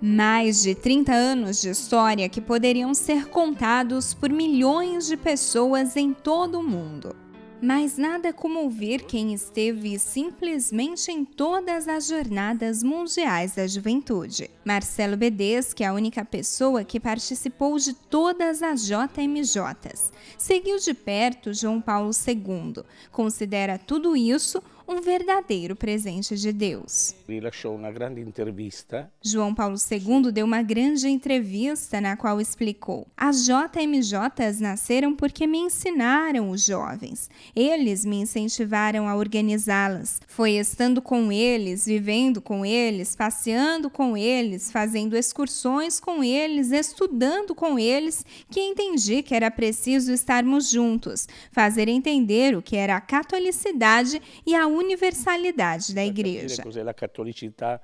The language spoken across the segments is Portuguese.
Mais de 30 anos de história que poderiam ser contados por milhões de pessoas em todo o mundo. Mas nada como ouvir quem esteve simplesmente em todas as jornadas mundiais da juventude. Marcelo Bedeschi, é a única pessoa que participou de todas as JMJs, seguiu de perto João Paulo II. Considera tudo isso um verdadeiro presente de Deus. Ele achou uma grande entrevista. João Paulo II deu uma grande entrevista na qual explicou: As JMJs nasceram porque me ensinaram os jovens. Eles me incentivaram a organizá-las. Foi estando com eles, vivendo com eles, passeando com eles, fazendo excursões com eles, estudando com eles, que entendi que era preciso estarmos juntos, fazer entender o que era a catolicidade e a universalidade da igreja. da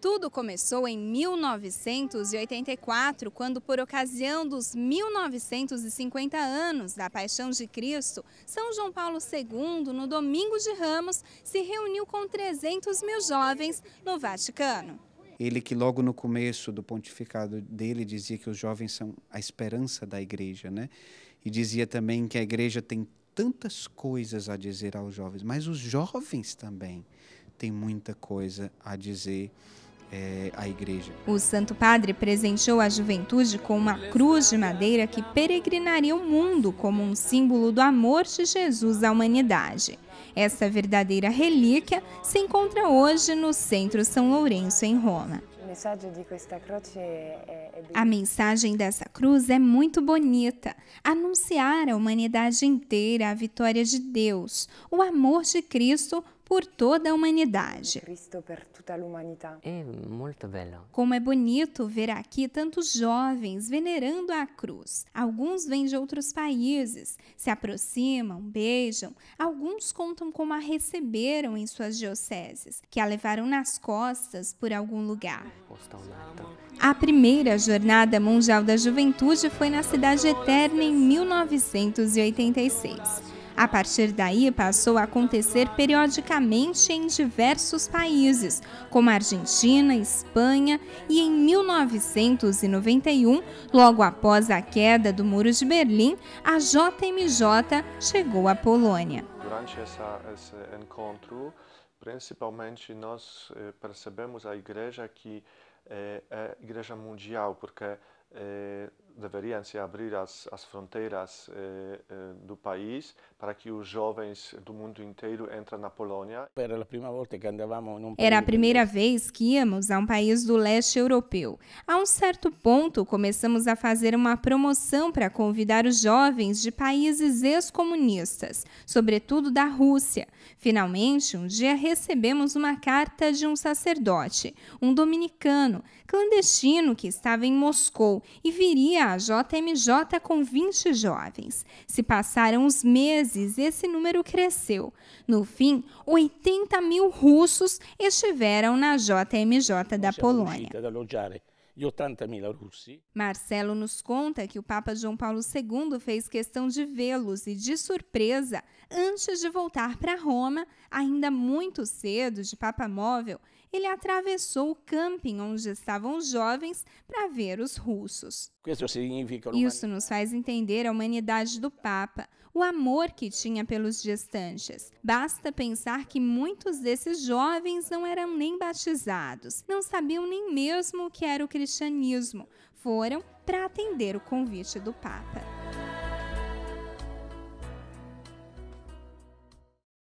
Tudo começou em 1984, quando, por ocasião dos 1950 anos da Paixão de Cristo, São João Paulo II, no Domingo de Ramos, se reuniu com 300 mil jovens no Vaticano. Ele que logo no começo do pontificado dele dizia que os jovens são a esperança da igreja, né? E dizia também que a igreja tem tantas coisas a dizer aos jovens, mas os jovens também têm muita coisa a dizer é, à igreja. O Santo Padre presenteou a juventude com uma cruz de madeira que peregrinaria o mundo como um símbolo do amor de Jesus à humanidade. Essa verdadeira relíquia se encontra hoje no Centro São Lourenço, em Roma. O mensagem de questa é a mensagem dessa cruz é muito bonita. Anunciar à humanidade inteira a vitória de Deus, o amor de Cristo por toda a humanidade. É muito belo. Como é bonito ver aqui tantos jovens venerando a cruz. Alguns vêm de outros países, se aproximam, beijam. Alguns contam como a receberam em suas dioceses, que a levaram nas costas por algum lugar. A primeira Jornada Mundial da Juventude foi na Cidade Eterna em 1986. A partir daí, passou a acontecer periodicamente em diversos países, como Argentina, Espanha, e em 1991, logo após a queda do Muro de Berlim, a JMJ chegou à Polônia. Durante essa, esse encontro, principalmente nós eh, percebemos a igreja que a é, é, Igreja Mundial, porque eh, deveriam se abrir as, as fronteiras eh, eh, do país para que os jovens do mundo inteiro entrem na Polônia. Era a primeira que andávamos num Era a primeira vez que íamos a um país do leste europeu. A um certo ponto, começamos a fazer uma promoção para convidar os jovens de países ex-comunistas, sobretudo da Rússia. Finalmente, um dia recebemos uma carta de um sacerdote, um dominicano, clandestino que estava em Moscou e viria a JMJ com 20 jovens. Se passaram os meses, esse número cresceu. No fim, 80 mil russos estiveram na JMJ da Polônia e 80 mil russos. Marcelo nos conta que o Papa João Paulo II fez questão de vê-los e, de surpresa, antes de voltar para Roma, ainda muito cedo, de Papa Móvel, ele atravessou o camping onde estavam os jovens para ver os russos. Isso nos faz entender a humanidade do Papa, o amor que tinha pelos gestantes. Basta pensar que muitos desses jovens não eram nem batizados, não sabiam nem mesmo o que era o cristianismo cristianismo foram para atender o convite do Papa.